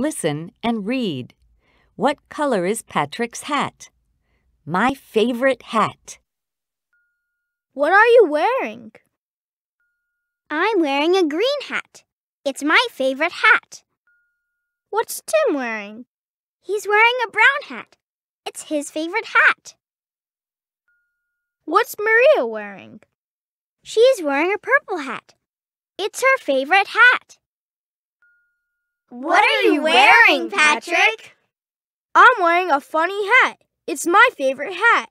Listen and read. What color is Patrick's hat? My favorite hat. What are you wearing? I'm wearing a green hat. It's my favorite hat. What's Tim wearing? He's wearing a brown hat. It's his favorite hat. What's Maria wearing? She's wearing a purple hat. It's her favorite hat. What are you wearing, Patrick? I'm wearing a funny hat. It's my favorite hat.